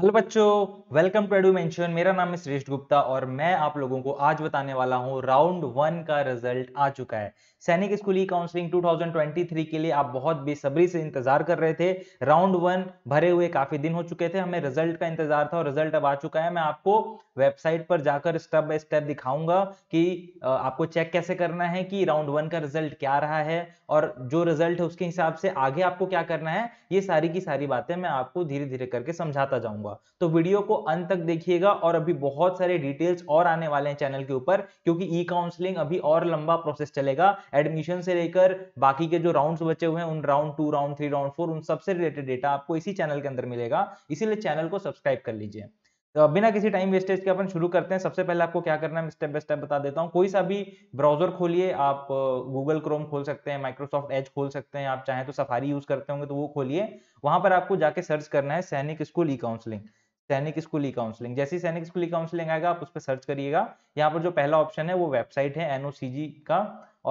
hello बच्चों welcome to edu mention मेरा नाम है श्रेष्ठ गुप्ता और मैं आप लोगों को आज बताने वाला हूं राउंड वन का रिजल्ट आ चुका है सैनिक स्कूली काउंसलिंग 2023 के लिए आप बहुत बेसब्री से इंतजार कर रहे थे राउंड वन भरे हुए काफी दिन हो चुके थे हमें रिजल्ट का इंतजार था और रिजल्ट अब आ चुका है मैं आपको वेबसाइट पर जाकर स्टेप बाय स्टेप दिखाऊंगा कि आपको चेक कैसे करना है कि राउंड वन का रिजल्ट क्या रहा है और जो रिजल्ट है उसके हिसाब से आगे आपको क्या करना है ये सारी की सारी बातें मैं आपको धीरे धीरे करके समझाता जाऊंगा दूंगा तो वीडियो को अंत तक देखिएगा और अभी बहुत सारे डिटेल्स और आने वाले हैं चैनल के ऊपर क्योंकि ई काउंसलिंग अभी और लंबा प्रोसेस चलेगा एडमिशन से लेकर बाकी के जो राउंड बचे हुए हैं उन round two round three round four उन सबसे रिलेटेड डेटा आपको इसी चैनल के अंदर मिलेगा इसीलिए चैनल को सब्सक्राइब कर लीजिए तो बिना किसी टाइम वेस्टेज के अपन शुरू करते हैं सबसे पहले आपको क्या करना है स्टेप बाय स्टेप बता देता हूँ कोई सा भी ब्राउजर खोलिए आप गूगल क्रोम खोल सकते हैं माइक्रोसॉफ्ट एज खोल सकते हैं आप चाहे तो सफारी यूज करते होंगे तो वो खोलिए वहां पर आपको जाके सर्च करना है सैनिक स्कूल ई काउंसलिंग सैनिक स्कूल ई काउंसलिंग जैसी सैनिक स्कूल ई काउंसलिंग आएगा आप उस पर सर्च करिएगा यहाँ पर जो पहला ऑप्शन है वो वेबसाइट है एनओसीजी का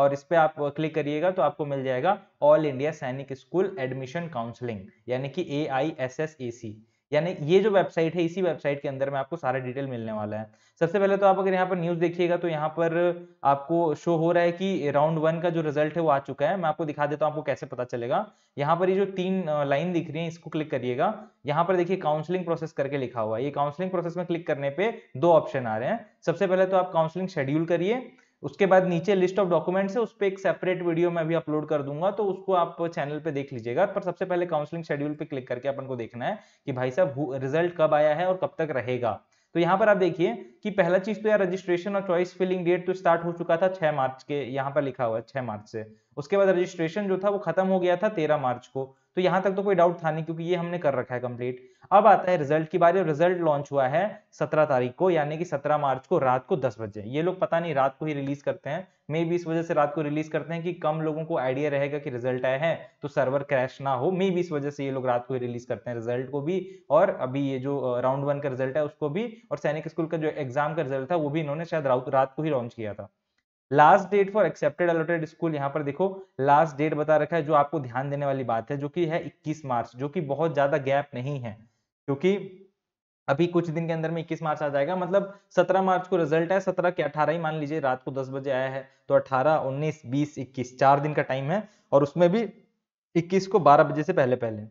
और इस पर आप क्लिक करिएगा तो आपको मिल जाएगा ऑल इंडिया सैनिक स्कूल एडमिशन काउंसलिंग यानी कि ए आई एस एस ए सी यानी ये जो वेबसाइट है इसी वेबसाइट के अंदर में आपको सारा डिटेल मिलने वाला है सबसे पहले तो आप अगर यहाँ पर न्यूज देखिएगा तो यहाँ पर आपको शो हो रहा है कि राउंड वन का जो रिजल्ट है वो आ चुका है मैं आपको दिखा देता हूँ आपको कैसे पता चलेगा यहाँ पर ये जो तीन लाइन दिख रही है इसको क्लिक करिएगा यहाँ पर देखिए काउंसलिंग प्रोसेस करके लिखा हुआ है ये काउंसलिंग प्रोसेस में क्लिक करने पे दो ऑप्शन आ रहे हैं सबसे पहले तो आप काउंसलिंग शेड्यूल करिए उसके बाद नीचे लिस्ट ऑफ डॉक्यूमेंट्स है उस पर एक सेपरेट वीडियो मैं भी अपलोड कर दूंगा तो उसको आप चैनल पे देख लीजिएगा पर सबसे पहले काउंसलिंग शेड्यूल पे क्लिक करके अपन को देखना है कि भाई साहब रिजल्ट कब आया है और कब तक रहेगा तो यहाँ पर आप देखिए कि पहला चीज तो यार रजिस्ट्रेशन और चॉइस फिलिंग डेट तो स्टार्ट हो चुका था 6 मार्च के यहाँ पर लिखा हुआ है 6 मार्च से उसके बाद रजिस्ट्रेशन जो था वो खत्म हो गया था 13 मार्च को तो यहां तक तो कोई डाउट था नहीं क्योंकि ये हमने कर रखा है कंप्लीट अब आता है रिजल्ट की बारे रिजल्ट लॉन्च हुआ है सत्रह तारीख को यानी कि सत्रह मार्च को रात को दस बजे ये लोग पता नहीं रात को ही रिलीज करते हैं मे भी इस वजह से रात को रिलीज करते हैं कि कम लोगों को आइडिया रहेगा कि रिजल्ट आया है तो सर्वर क्रैश ना हो मे भी इस वजह से ये लोग रात को ही रिलीज करते हैं रिजल्ट को भी और अभी ये जो राउंड वन का रिजल्ट है उसको भी और सैनिक स्कूल का जो एग्जाम का रिजल्ट था वो भी इन्होंने शायद रात को ही लॉन्च किया था last date for accepted allotted school यहाँ पर देखो लास्ट डेट बता रखा है जो आपको ध्यान देने वाली बात है जो कि है 21 मार्च जो कि बहुत ज्यादा गैप नहीं है क्योंकि अभी कुछ दिन के अंदर में 21 मार्च आ जाएगा मतलब 17 मार्च को रिजल्ट है 17 के 18 ही मान लीजिए रात को 10 बजे आया है तो 18, 19, 20, 21 चार दिन का टाइम है और उसमें भी 21 को 12 बजे से पहले पहले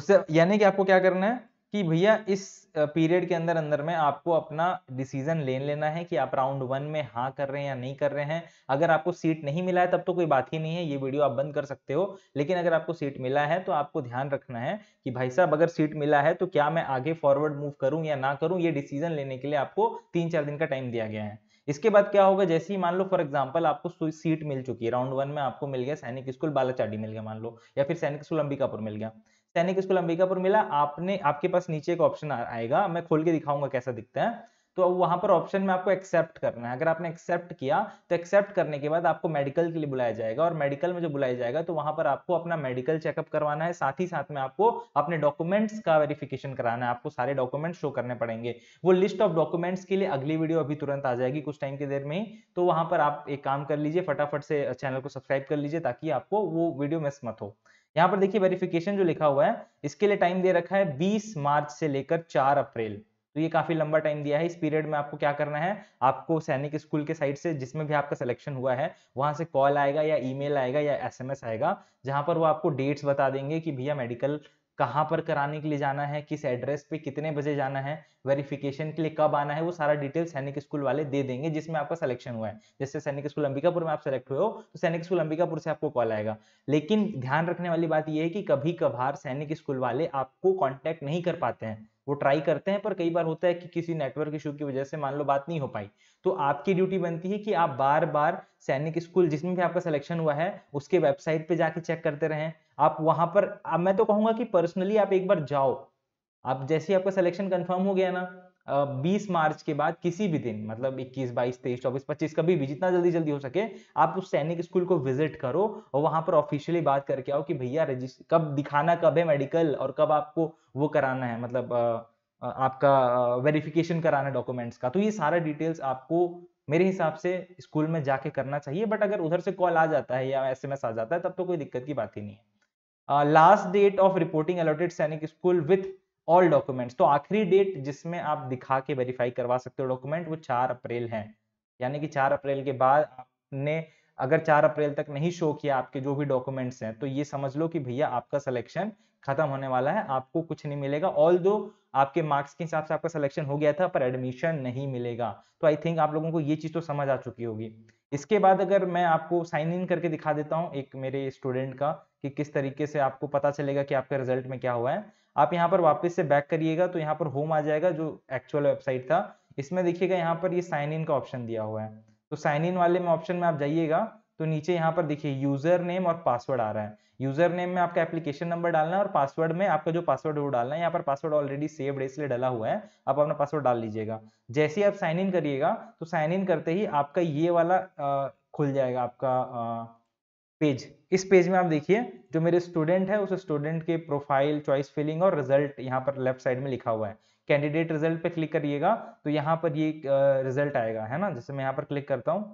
उससे यानी कि आपको क्या करना है कि भैया इस पीरियड के अंदर अंदर में आपको अपना डिसीजन ले लेना है कि आप राउंड वन में हाँ कर रहे हैं या नहीं कर रहे हैं अगर आपको सीट नहीं मिला है तब तो कोई बात ही नहीं है ये वीडियो आप बंद कर सकते हो लेकिन अगर आपको सीट मिला है तो आपको ध्यान रखना है कि भाई साहब अगर सीट मिला है तो क्या मैं आगे फॉरवर्ड मूव करूँ या ना करूँ ये डिसीजन लेने के लिए आपको तीन चार दिन का टाइम दिया गया है इसके बाद क्या होगा जैसे ही मान लो फॉर एग्जाम्पल आपको सीट मिल चुकी है राउंड वन में आपको मिल गया सैनिक स्कूल बालाचाडी मिल गया मान लो या फिर सैनिक स्कूल अंबिकापुर मिल गया सैनिक स्कूल अंबिकापुर मिला आपने आपके पास नीचे एक ऑप्शन आएगा मैं खोल के दिखाऊंगा कैसा दिखता है तो अब वहां पर ऑप्शन में आपको एक्सेप्ट करना है अगर आपने एक्सेप्ट किया तो एक्सेप्ट करने के बाद आपको मेडिकल के लिए बुलाया जाएगा और मेडिकल में जो बुलाया जाएगा तो वहां पर आपको अपना मेडिकल चेकअप करवाना है साथ ही साथ में आपको अपने डॉक्यूमेंट्स का वेरिफिकेशन कराना है आपको सारे डॉक्यूमेंट्स शो करने पड़ेंगे वो लिस्ट ऑफ डॉक्यूमेंट्स के लिए अगली वीडियो अभी तुरंत आ जाएगी कुछ टाइम की देर में ही तो वहां पर आप एक काम कर लीजिए फटाफट से चैनल को सब्सक्राइब कर लीजिए ताकि आपको वो वीडियो मिस मत हो यहाँ पर देखिए वेरिफिकेशन जो लिखा हुआ है इसके लिए टाइम दे रखा है बीस मार्च से लेकर चार अप्रैल तो ये काफी लंबा टाइम दिया है इस पीरियड में आपको क्या करना है आपको सैनिक स्कूल के साइड से जिसमें भी आपका सिलेक्शन हुआ है वहां से कॉल आएगा या ईमेल आएगा या एसएमएस आएगा जहां पर वो आपको डेट्स बता देंगे कि भैया मेडिकल कहाँ पर कराने के लिए जाना है किस एड्रेस पे कितने बजे जाना है वेरिफिकेशन के लिए कब आना है वो सारा डिटेल सैनिक स्कूल वाले दे देंगे जिसमें आपका सिलेक्शन हुआ है जैसे सैनिक स्कूल अंबिकापुर में आप सेलेक्ट हुए हो तो सैनिक स्कूल अंबिकापुर से आपको कॉल आएगा लेकिन ध्यान रखने वाली बात यह है कि कभी कभार सैनिक स्कूल वाले आपको कॉन्टैक्ट नहीं कर पाते हैं वो ट्राई करते हैं पर कई बार होता है कि किसी नेटवर्क इशू की वजह से मान लो बात नहीं हो पाई तो आपकी ड्यूटी बनती है कि आप बार बार सैनिक स्कूल जिसमें भी आपका सिलेक्शन हुआ है उसके वेबसाइट पे जाके चेक करते रहें आप वहां पर मैं तो कहूंगा कि पर्सनली आप एक बार जाओ आप जैसे आपका सिलेक्शन कंफर्म हो गया ना बीस मार्च के बाद किसी भी दिन मतलब इक्कीस बाईस तेईस चौबीस पच्चीस कभी भी जितना जल्दी जल्दी हो सके आप उस सैनिक स्कूल को विजिट करो और वहां पर ऑफिशियली बात करके आओ कि भैया कब दिखाना कब है मेडिकल और कब आपको वो कराना है मतलब आपका वेरिफिकेशन कराना डॉक्यूमेंट्स का तो ये सारा डिटेल्स आपको मेरे हिसाब से स्कूल में जाके करना चाहिए बट अगर उधर से कॉल आ जाता है या एसएमएस आ जाता है तब तो कोई दिक्कत की बात ही नहीं है last date of reporting allotted सैनिक स्कूल विथ ऑल डॉक्यूमेंट्स तो आखिरी डेट जिसमें आप दिखा के वेरीफाई करवा सकते हो डॉक्यूमेंट वो चार अप्रैल है यानी कि चार अप्रैल के बाद आपने अगर चार अप्रैल तक नहीं शो किया आपके जो भी डॉक्यूमेंट्स हैं तो ये समझ लो कि भैया आपका सिलेक्शन खत्म होने वाला है आपको कुछ नहीं मिलेगा ऑल दो आपके मार्क्स के हिसाब से आपका सिलेक्शन हो गया था पर एडमिशन नहीं मिलेगा तो आई थिंक आप लोगों को ये चीज़ तो समझ आ चुकी होगी इसके बाद अगर मैं आपको साइन इन करके दिखा देता हूँ एक मेरे स्टूडेंट का कि किस तरीके से आपको पता चलेगा कि आपके रिजल्ट में क्या हुआ है आप यहाँ पर वापस से बैक करिएगा तो यहाँ पर होम आ जाएगा जो एक्चुअल वेबसाइट था इसमें देखिएगा यहाँ पर ये साइन इन का ऑप्शन दिया हुआ है तो साइन इन वाले में ऑप्शन में आप जाइएगा तो नीचे यहाँ पर देखिए यूजर नेम और पासवर्ड आ रहा है यूजर नेम में आपका एप्लीकेशन नंबर डालना है और पासवर्ड में आपका जो पासवर्ड वो डालना है यहाँ पर पासवर्ड ऑलरेडी सेव्ड है इसलिए डला हुआ है आप अपना पासवर्ड डाल लीजिएगा जैसे ही आप साइन इन करिएगा तो साइन इन करते ही आपका ये वाला आ, खुल जाएगा आपका आ, पेज इस पेज में आप देखिए जो मेरे स्टूडेंट है उस स्टूडेंट के प्रोफाइल चॉइस फिलिंग और रिजल्ट यहाँ पर लेफ्ट साइड में लिखा हुआ है कैंडिडेट रिजल्ट पे क्लिक करिएगा तो यहाँ पर ये रिजल्ट आएगा है ना जैसे मैं यहाँ पर क्लिक करता हूँ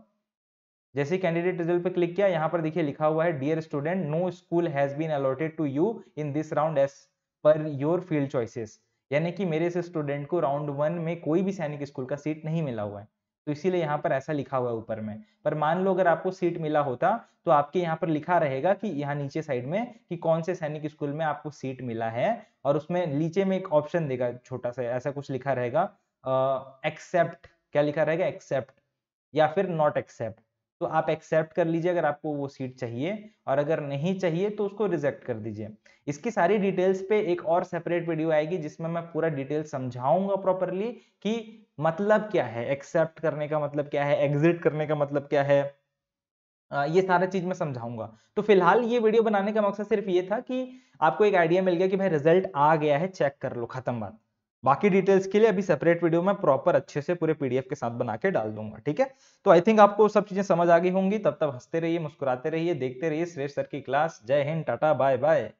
जैसे कैंडिडेट रिजल्ट पे क्लिक किया यहाँ पर देखिए लिखा हुआ है dear student no school has been allotted to you in this round as per your filled choices यानी कि मेरे से स्टूडेंट को राउंड वन में कोई भी सैनिक स्कूल का सीट नहीं मिला हुआ है तो इसीलिए यहाँ पर ऐसा लिखा हुआ है ऊपर में पर मान लो अगर आपको सीट मिला होता तो आपके यहाँ पर लिखा रहेगा कि यहाँ नीचे साइड में कि कौन से सैनिक स्कूल में आपको सीट मिला है और उसमें नीचे में एक ऑप्शन देगा छोटा सा ऐसा कुछ लिखा रहेगा एक्सेप्ट क्या लिखा रहेगा एक्सेप्ट या फिर नॉट एक्सेप्ट तो आप एक्सेप्ट कर लीजिए अगर आपको वो सीट चाहिए और अगर नहीं चाहिए तो उसको रिजेक्ट कर दीजिए इसकी सारी डिटेल्स पे एक और सेपरेट वीडियो आएगी जिसमें मैं पूरा डिटेल समझाऊंगा प्रॉपरली कि मतलब क्या है एक्सेप्ट करने का मतलब क्या है एग्जिट करने का मतलब क्या है ये सारा चीज मैं समझाऊंगा तो फिलहाल ये वीडियो बनाने का मकसद सिर्फ ये था कि आपको एक आइडिया मिल गया कि भाई रिजल्ट आ गया है चेक कर लो खत्म बात बाकी डिटेल्स के लिए अभी सेपरेट वीडियो में प्रॉपर अच्छे से पूरे पीडीएफ के साथ बना के डाल दूंगा ठीक है तो आई थिंक आपको सब चीजें समझ आ गई होंगी तब तक हंसते रहिए मुस्कुराते रहिए देखते रहिए श्रेष्ठ सर की क्लास जय हिंद टाटा बाय बाय